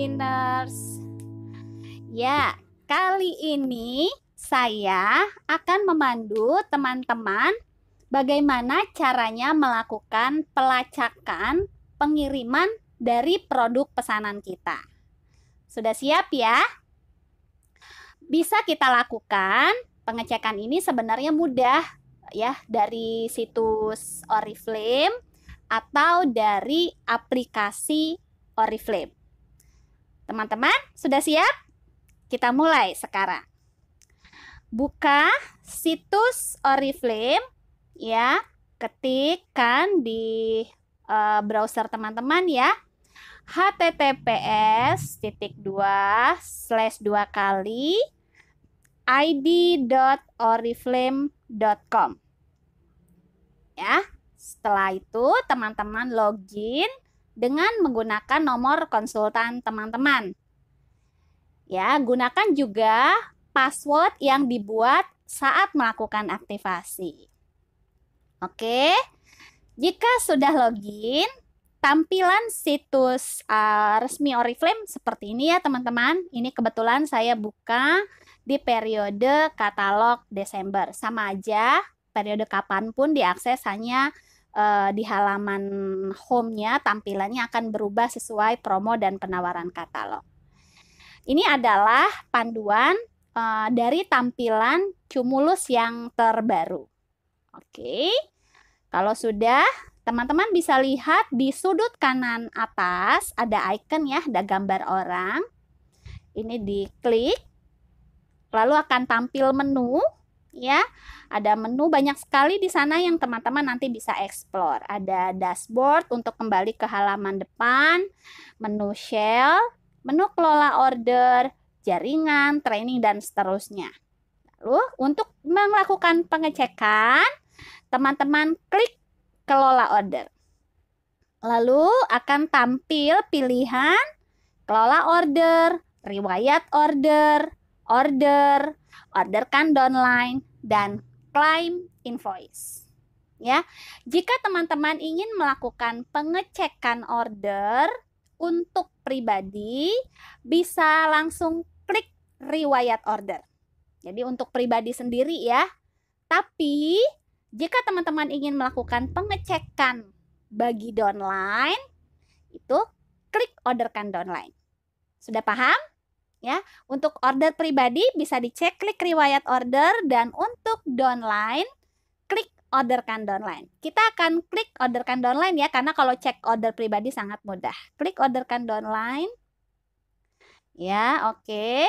Winners. Ya, kali ini saya akan memandu teman-teman bagaimana caranya melakukan pelacakan pengiriman dari produk pesanan kita. Sudah siap ya? Bisa kita lakukan pengecekan ini sebenarnya mudah ya dari situs Oriflame atau dari aplikasi Oriflame. Teman-teman, sudah siap? Kita mulai sekarang. Buka situs Oriflame ya. Ketikkan di e, browser teman-teman ya https titik dua slash dua kali id.oriflame.com ya setelah itu teman-teman login dengan menggunakan nomor konsultan teman-teman. Ya, gunakan juga password yang dibuat saat melakukan aktivasi. Oke. Jika sudah login, tampilan situs uh, resmi Oriflame seperti ini ya, teman-teman. Ini kebetulan saya buka di periode katalog Desember. Sama aja, periode kapanpun diakses hanya uh, di halaman home-nya tampilannya akan berubah sesuai promo dan penawaran katalog. Ini adalah panduan uh, dari tampilan Cumulus yang terbaru. Oke. Kalau sudah, teman-teman bisa lihat di sudut kanan atas ada icon ya, ada gambar orang. Ini diklik. Lalu akan tampil menu ya. Ada menu banyak sekali di sana yang teman-teman nanti bisa explore. Ada dashboard untuk kembali ke halaman depan, menu shell, menu kelola order, jaringan, training dan seterusnya. Lalu untuk melakukan pengecekan, teman-teman klik kelola order. Lalu akan tampil pilihan kelola order, riwayat order, order, orderkan downline, dan claim invoice. Ya, jika teman-teman ingin melakukan pengecekan order untuk pribadi, bisa langsung klik riwayat order. Jadi untuk pribadi sendiri ya. Tapi jika teman-teman ingin melakukan pengecekan bagi downline, itu klik orderkan downline. Sudah paham? ya. Untuk order pribadi bisa dicek klik riwayat order dan untuk downline klik orderkan downline. Kita akan klik orderkan downline ya karena kalau cek order pribadi sangat mudah. Klik orderkan downline. Ya, oke. Okay.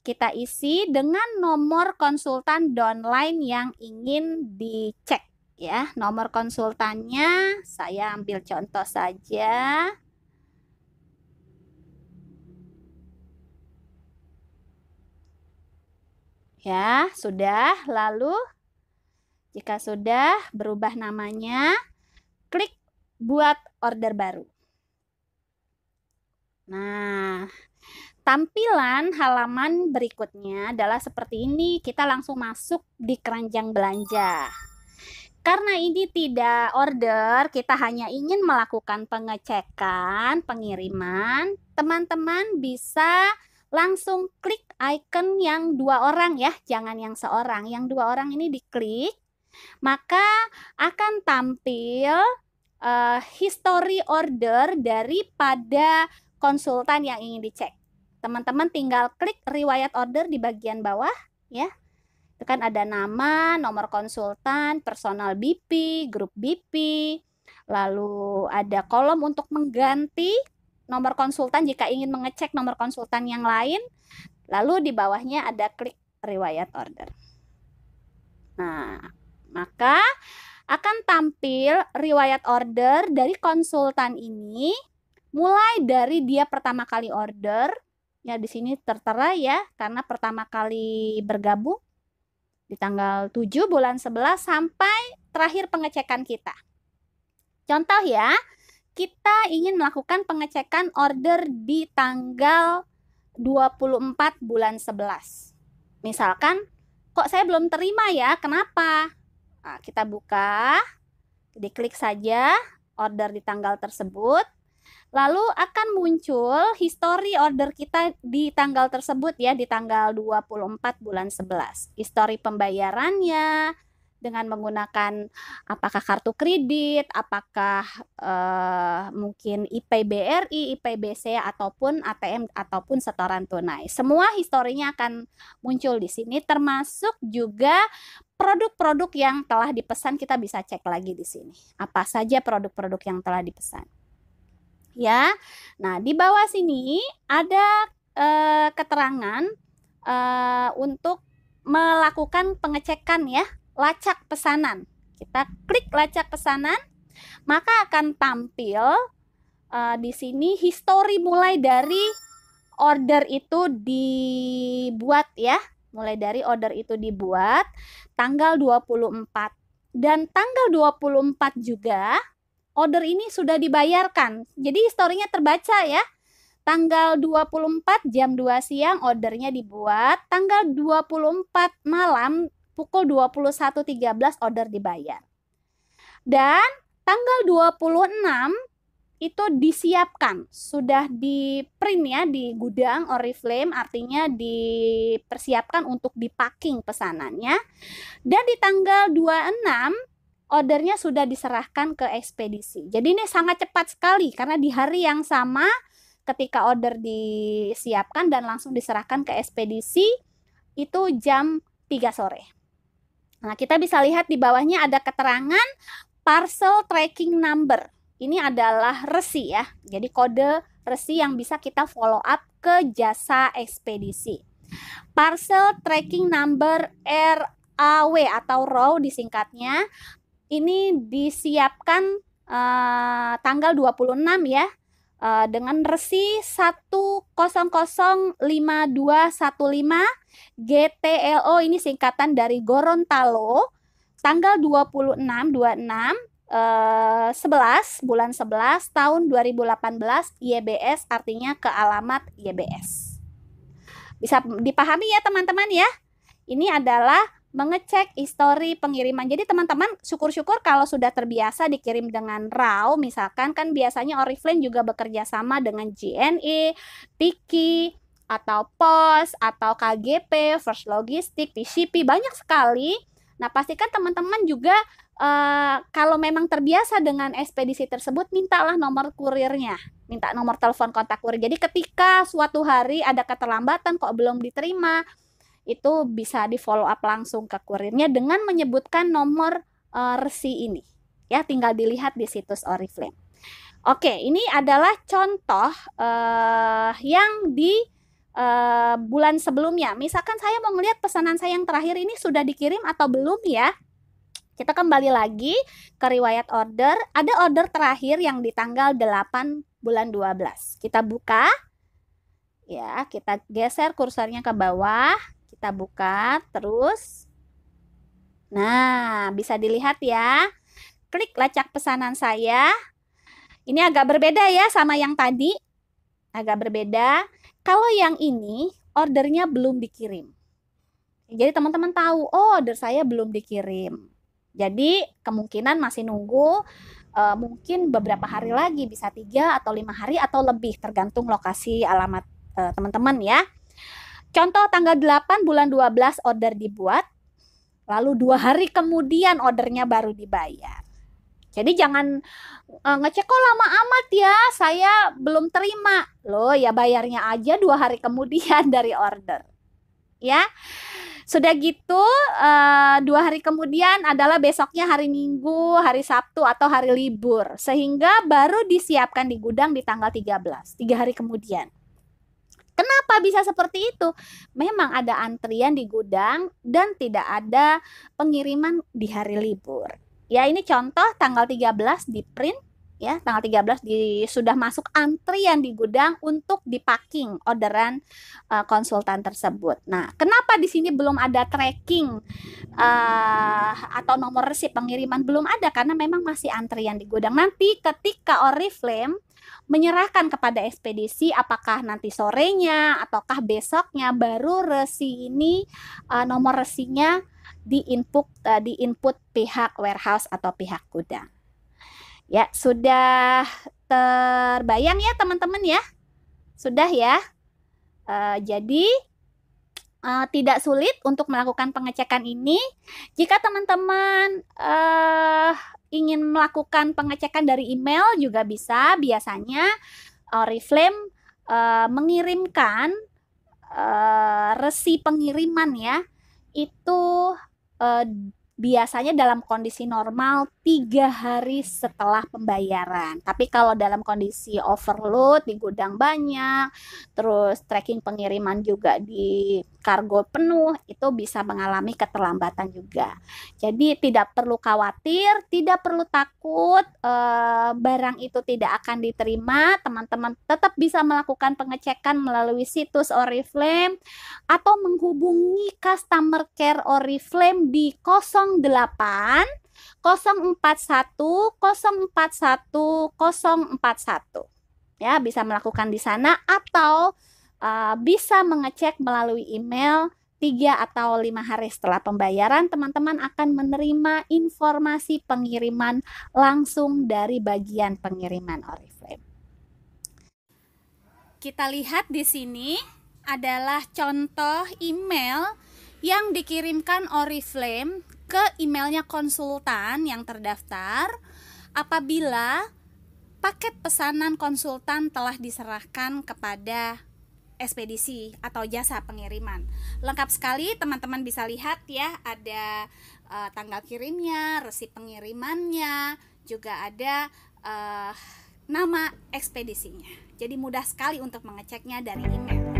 Kita isi dengan nomor konsultan downline yang ingin dicek ya. Nomor konsultannya saya ambil contoh saja. Ya, sudah. Lalu jika sudah berubah namanya, klik buat order baru. Nah, tampilan halaman berikutnya adalah seperti ini. Kita langsung masuk di keranjang belanja. Karena ini tidak order, kita hanya ingin melakukan pengecekan, pengiriman. Teman-teman bisa langsung klik icon yang dua orang ya, jangan yang seorang. Yang dua orang ini diklik, maka akan tampil uh, history order daripada konsultan yang ingin dicek. Teman-teman tinggal klik riwayat order di bagian bawah ya. Itu kan ada nama, nomor konsultan, personal BP, grup BP, lalu ada kolom untuk mengganti nomor konsultan jika ingin mengecek nomor konsultan yang lain. Lalu di bawahnya ada klik riwayat order. Nah, maka akan tampil riwayat order dari konsultan ini mulai dari dia pertama kali order. Ya di sini tertera ya karena pertama kali bergabung di tanggal 7 bulan 11 sampai terakhir pengecekan kita. Contoh ya, kita ingin melakukan pengecekan order di tanggal 24 bulan 11. Misalkan, kok saya belum terima ya, kenapa? Nah, kita buka, diklik saja order di tanggal tersebut. Lalu akan muncul history order kita di tanggal tersebut ya, di tanggal 24 bulan 11. History pembayarannya, dengan menggunakan apakah kartu kredit, apakah uh, mungkin ipbri ipbc ataupun ATM ataupun setoran tunai. Semua historinya akan muncul di sini termasuk juga produk-produk yang telah dipesan kita bisa cek lagi di sini. Apa saja produk-produk yang telah dipesan. Ya. Nah, di bawah sini ada uh, keterangan uh, untuk melakukan pengecekan ya lacak pesanan. Kita klik lacak pesanan, maka akan tampil uh, di sini history mulai dari order itu dibuat ya. Mulai dari order itu dibuat tanggal 24 dan tanggal 24 juga order ini sudah dibayarkan. Jadi historinya terbaca ya. Tanggal 24 jam 2 siang ordernya dibuat, tanggal 24 malam pukul 21.13 order dibayar. Dan tanggal 26 itu disiapkan, sudah di print ya di gudang Oriflame artinya dipersiapkan untuk dipacking pesanannya. Dan di tanggal 26 ordernya sudah diserahkan ke ekspedisi. Jadi ini sangat cepat sekali karena di hari yang sama ketika order disiapkan dan langsung diserahkan ke ekspedisi itu jam 3 sore. Nah, kita bisa lihat di bawahnya ada keterangan parcel tracking number. Ini adalah resi ya. Jadi kode resi yang bisa kita follow up ke jasa ekspedisi. Parcel tracking number RAW atau RAW disingkatnya ini disiapkan eh, tanggal 26 ya uh, dengan resi 1005215 GTLO ini singkatan dari Gorontalo tanggal 26 26 eh, 11 bulan 11 tahun 2018 YBS artinya ke alamat YBS. Bisa dipahami ya teman-teman ya. Ini adalah mengecek histori pengiriman. Jadi teman-teman syukur-syukur kalau sudah terbiasa dikirim dengan RAW misalkan kan biasanya Oriflame juga bekerja sama dengan JNE, Tiki, atau POS, atau KGP, First Logistik, TCP banyak sekali. Nah pastikan teman-teman juga Uh, kalau memang terbiasa dengan ekspedisi tersebut, mintalah nomor kurirnya, minta nomor telepon kontak kurir. Jadi ketika suatu hari ada keterlambatan kok belum diterima, itu bisa di follow up langsung ke kurirnya dengan menyebutkan nomor uh, resi ini. Ya, tinggal dilihat di situs Oriflame. Oke, ini adalah contoh uh, yang di uh, bulan sebelumnya. Misalkan saya mau melihat pesanan saya yang terakhir ini sudah dikirim atau belum ya. Kita kembali lagi ke riwayat order. Ada order terakhir yang di tanggal 8 bulan 12. Kita buka. Ya, kita geser kursornya ke bawah kita buka terus. Nah, bisa dilihat ya. Klik lacak pesanan saya. Ini agak berbeda ya sama yang tadi. Agak berbeda. Kalau yang ini ordernya belum dikirim. Jadi teman-teman tahu, oh, order saya belum dikirim. Jadi kemungkinan masih nunggu e, mungkin beberapa hari lagi bisa tiga atau lima hari atau lebih tergantung lokasi alamat eh, teman-teman ya. Contoh tanggal 8 bulan 12 order dibuat, lalu dua hari kemudian ordernya baru dibayar. Jadi jangan uh, ngecek kok lama amat ya, saya belum terima. Loh ya bayarnya aja dua hari kemudian dari order. Ya, sudah gitu uh, dua hari kemudian adalah besoknya hari Minggu, hari Sabtu atau hari libur. Sehingga baru disiapkan di gudang di tanggal 13, tiga hari kemudian. Kenapa bisa seperti itu? Memang ada antrian di gudang dan tidak ada pengiriman di hari libur. Ya, ini contoh tanggal 13 di print ya tanggal 13 di sudah masuk antrian di gudang untuk dipacking orderan uh, konsultan tersebut. Nah, kenapa di sini belum ada tracking uh, atau nomor resip pengiriman belum ada karena memang masih antrian di gudang. Nanti ketika Oriflame menyerahkan kepada ekspedisi apakah nanti sorenya ataukah besoknya baru resi ini uh, nomor resinya di input uh, di input pihak warehouse atau pihak gudang. Ya, sudah terbayang ya teman-teman ya? Sudah ya? Uh, jadi uh, tidak sulit untuk melakukan pengecekan ini. Jika teman-teman uh, ingin melakukan pengecekan dari email juga bisa. Biasanya Oriflame uh, mengirimkan uh, resi pengiriman ya. Itu uh, biasanya dalam kondisi normal tiga hari setelah pembayaran. Tapi kalau dalam kondisi overload di gudang banyak, terus tracking pengiriman juga di kargo penuh itu bisa mengalami keterlambatan juga. Jadi tidak perlu khawatir, tidak perlu takut e, barang itu tidak akan diterima. Teman-teman tetap bisa melakukan pengecekan melalui situs Oriflame atau menghubungi customer care Oriflame di 08 041 041 041 ya bisa melakukan di sana atau uh, bisa mengecek melalui email tiga atau lima hari setelah pembayaran, teman-teman akan menerima informasi pengiriman langsung dari bagian pengiriman Oriflame. Kita lihat di sini adalah contoh email yang dikirimkan Oriflame ke emailnya konsultan yang terdaftar apabila paket pesanan konsultan telah diserahkan kepada ekspedisi atau jasa pengiriman. Lengkap sekali, teman-teman bisa lihat ya, ada uh, tanggal kirimnya, resip pengirimannya, juga ada uh, nama ekspedisinya. Jadi mudah sekali untuk mengeceknya dari email.